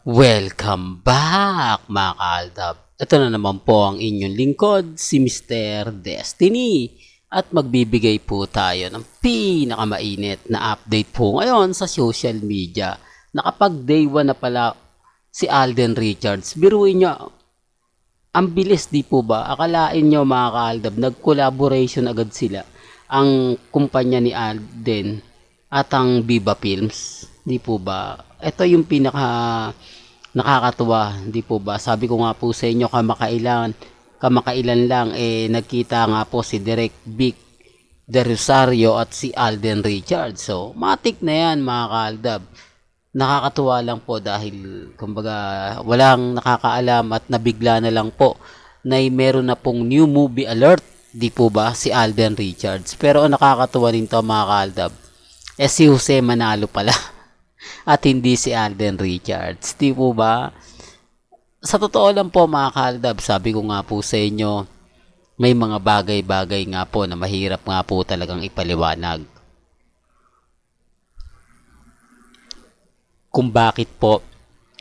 Welcome back mga kaaldab! Ito na naman po ang inyong lingkod, si Mr. Destiny. At magbibigay po tayo ng pinakamainit na update po ngayon sa social media. Nakapag day 1 na pala si Alden Richards. Biruin nyo, ang bilis di po ba? Akalain nyo mga kaaldab, nag-collaboration agad sila. Ang kumpanya ni Alden at ang Viva Films. Di po ba? ito yung pinaka nakakatuwa, hindi po ba? Sabi ko nga po sa inyo kamakailan, kamakailan lang eh nagkita nga po si Derek Big De Rosario at si Alden Richards. So, matik na yan mga kaaldab. Nakakatuwa lang po dahil kumbaga walang nakakaalam at nabigla na lang po na meron na pong new movie alert di po ba si Alden Richards. Pero nakakatuwa rin to mga kaaldab, eh si Jose Manalo pala. at hindi si Alden Richards. Di po ba? Sa totoo lang po mga kaldab, sabi ko nga po sa inyo, may mga bagay-bagay nga po na mahirap nga po talagang ipaliwanag. Kung bakit po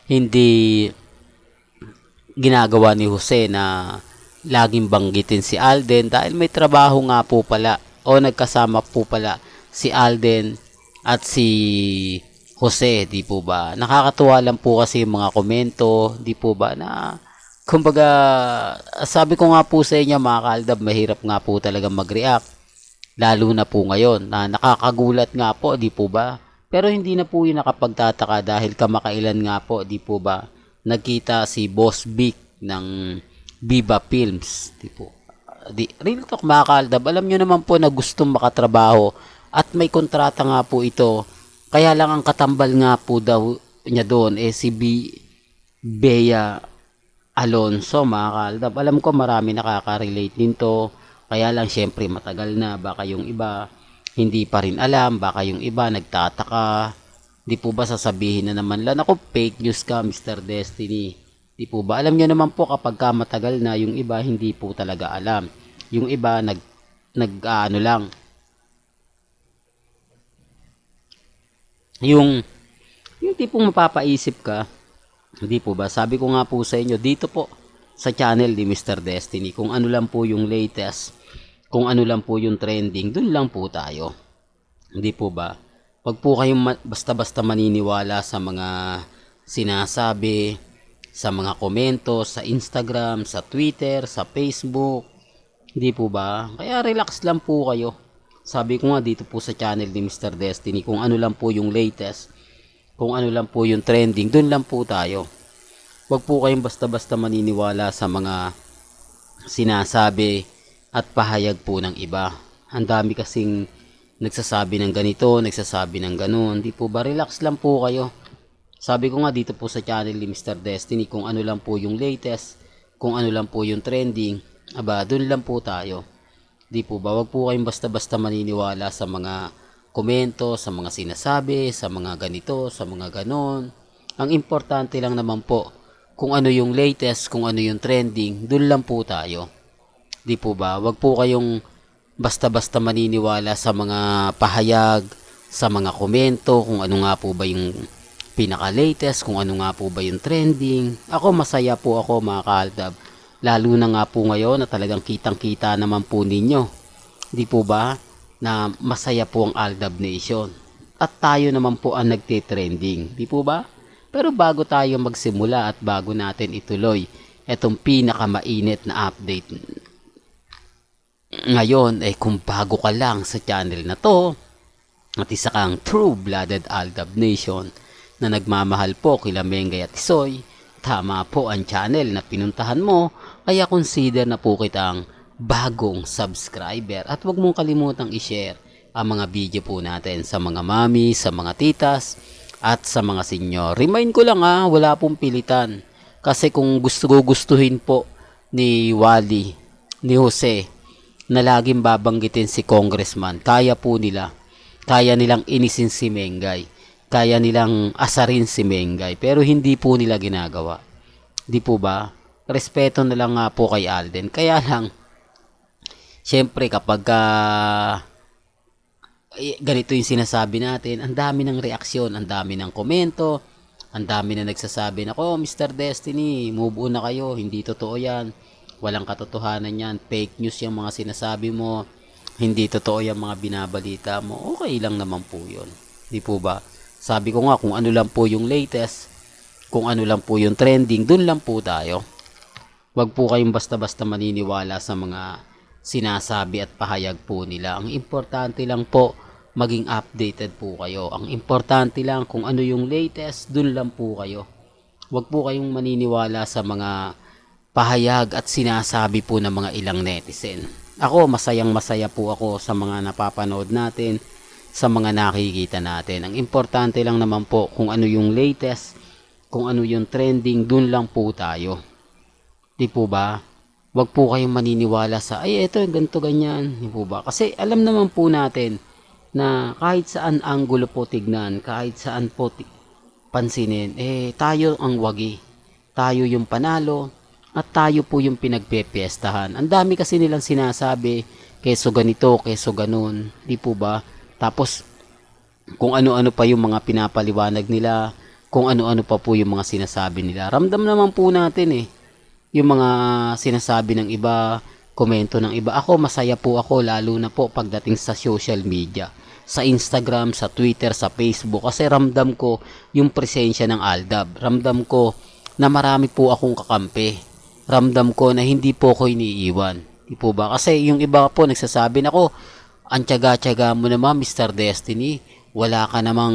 hindi ginagawa ni Jose na laging banggitin si Alden dahil may trabaho nga po pala o nagkasama po pala si Alden at si Jose, di po ba? Nakakatuwa lang po kasi yung mga komento, di po ba na kumbaga sabi ko nga po sa inyo mga kaaldab, mahirap nga po talaga mag-react lalo na po ngayon na nakakagulat nga po, di po ba? Pero hindi na po yung nakapagtataka dahil kamakailan nga po, di po ba? Nagkita si Boss Big ng Viva Films, di po. Di, real talk mga kaaldab, alam nyo naman po na gustong makatrabaho at may kontrata nga po ito kaya lang ang katambal nga po daw niya doon eh si B, Bea Alonso mga kaaldab. Alam ko marami nakaka-relate nito. Kaya lang syempre matagal na baka yung iba hindi pa rin alam, baka yung iba nagtataka. Di po ba sasabihin na naman lang ako fake news ka Mr. Destiny? Di po ba? Alam niyo naman po kapag ka matagal na yung iba hindi po talaga alam. Yung iba nag nag uh, ano lang yung yung tipong mapapaisip ka hindi po ba sabi ko nga po sa inyo dito po sa channel ni Mr. Destiny kung ano lang po yung latest kung ano lang po yung trending dun lang po tayo hindi po ba wag po kayong basta-basta maniniwala sa mga sinasabi sa mga komento sa Instagram, sa Twitter, sa Facebook. Hindi po ba? Kaya relax lang po kayo sabi ko nga dito po sa channel ni Mr. Destiny kung ano lang po yung latest kung ano lang po yung trending doon lang po tayo wag po kayong basta-basta maniniwala sa mga sinasabi at pahayag po ng iba ang dami kasing nagsasabi ng ganito nagsasabi ng ganun di po ba relax lang po kayo sabi ko nga dito po sa channel ni Mr. Destiny kung ano lang po yung latest kung ano lang po yung trending aba doon lang po tayo Di po ba? wag po kayong basta-basta maniniwala sa mga komento, sa mga sinasabi, sa mga ganito, sa mga ganon. Ang importante lang naman po, kung ano yung latest, kung ano yung trending, doon lang po tayo. Di po ba? wag po kayong basta-basta maniniwala sa mga pahayag, sa mga komento, kung ano nga po ba yung pinaka-latest, kung ano nga po ba yung trending. Ako masaya po ako mga kaaltab Lalo na nga po ngayon na talagang kitang-kita naman po ninyo. Di po ba na masaya po ang Aldab Nation? At tayo naman po ang nagtitrending. Di po ba? Pero bago tayo magsimula at bago natin ituloy itong pinakamainit na update ngayon ay eh, kung bago ka lang sa channel na to at isa kang true-blooded Aldab Nation na nagmamahal po kila Mengay at Isoy tama po ang channel na pinuntahan mo kaya consider na po kitang bagong subscriber at huwag mong kalimutang i-share ang mga video po natin sa mga mami, sa mga titas at sa mga senyor. Remind ko lang ha, wala pong pilitan kasi kung gusto gustuhin po ni Wally, ni Jose na laging babanggitin si Congressman, kaya po nila, kaya nilang inisin si Mengay kaya nilang asarin si Mengay pero hindi po nila ginagawa. Di po ba? Respeto na lang nga po kay Alden. Kaya lang, syempre kapag uh, ganito yung sinasabi natin, ang dami ng reaksyon, ang dami ng komento, ang dami na nagsasabi na, oh Mr. Destiny, move on na kayo, hindi totoo yan, walang katotohanan yan, fake news yung mga sinasabi mo, hindi totoo yung mga binabalita mo, okay lang naman po yun. Di po ba? Sabi ko nga kung ano lang po yung latest, kung ano lang po yung trending, dun lang po tayo. Huwag po kayong basta-basta maniniwala sa mga sinasabi at pahayag po nila. Ang importante lang po, maging updated po kayo. Ang importante lang kung ano yung latest, dun lang po kayo. Huwag po kayong maniniwala sa mga pahayag at sinasabi po ng mga ilang netizen. Ako, masayang masaya po ako sa mga napapanood natin sa mga nakikita natin. Ang importante lang naman po kung ano yung latest, kung ano yung trending, dun lang po tayo. Di po ba? Huwag po kayong maniniwala sa, ay eto, ganito, ganyan. Di po ba? Kasi alam naman po natin na kahit saan anggulo po tignan, kahit saan po pansinin, eh tayo ang wagi. Tayo yung panalo, at tayo po yung pinagpepiestahan. Ang dami kasi nilang sinasabi, keso ganito, keso ganun. Di po ba? Tapos, kung ano-ano pa yung mga pinapaliwanag nila, kung ano-ano pa po yung mga sinasabi nila. Ramdam naman po natin eh, yung mga sinasabi ng iba, komento ng iba. Ako, masaya po ako, lalo na po pagdating sa social media. Sa Instagram, sa Twitter, sa Facebook. Kasi ramdam ko yung presensya ng Aldab. Ramdam ko na marami po akong kakampi. Ramdam ko na hindi po ko iniiwan. Di po ba? Kasi yung iba po nagsasabi na ako, ang tiyaga mo naman, Mr. Destiny. Wala ka namang,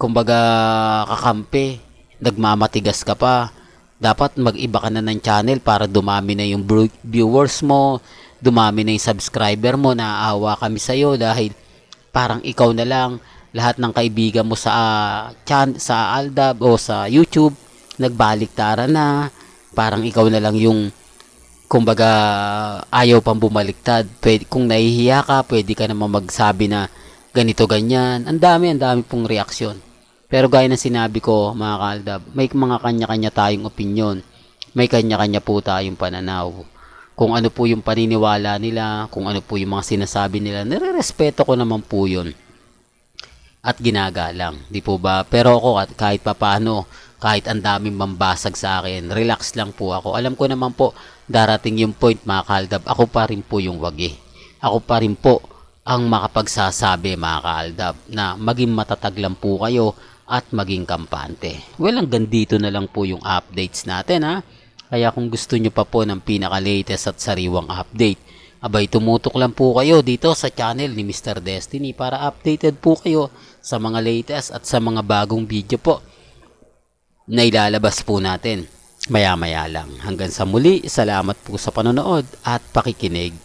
kumbaga, kakampi. Nagmamatigas ka pa. Dapat mag-iba ka na ng channel para dumami na yung viewers mo, dumami na yung subscriber mo, naaawa kami sa'yo dahil parang ikaw na lang, lahat ng kaibigan mo sa uh, chan, sa Aldab o sa YouTube, nagbaliktaran na, parang ikaw na lang yung kumbaga ayaw pang bumaliktad. Pwede, kung nahihiya ka, pwede ka naman magsabi na ganito ganyan. Ang dami, ang dami pong reaksyon. Pero gaya ng sinabi ko, mga kaaldab, may mga kanya-kanya tayong opinion. May kanya-kanya po tayong pananaw. Kung ano po yung paniniwala nila, kung ano po yung mga sinasabi nila, nire-respeto ko naman po yun at ginagalang. Di po ba? Pero ako at kahit papaano, kahit ang daming mambasag sa akin, relax lang po ako. Alam ko naman po, darating yung point mga kaldab, ako pa rin po yung wagi. Ako pa rin po ang makapagsasabi mga kaldab, na maging matatag lang po kayo at maging kampante. Well, hanggang dito na lang po yung updates natin ha. Kaya kung gusto nyo pa po ng pinaka-latest at sariwang update, Abay, tumutok lang po kayo dito sa channel ni Mr. Destiny para updated po kayo sa mga latest at sa mga bagong video po na ilalabas po natin. Maya-maya lang. Hanggang sa muli, salamat po sa panonood at pakikinig.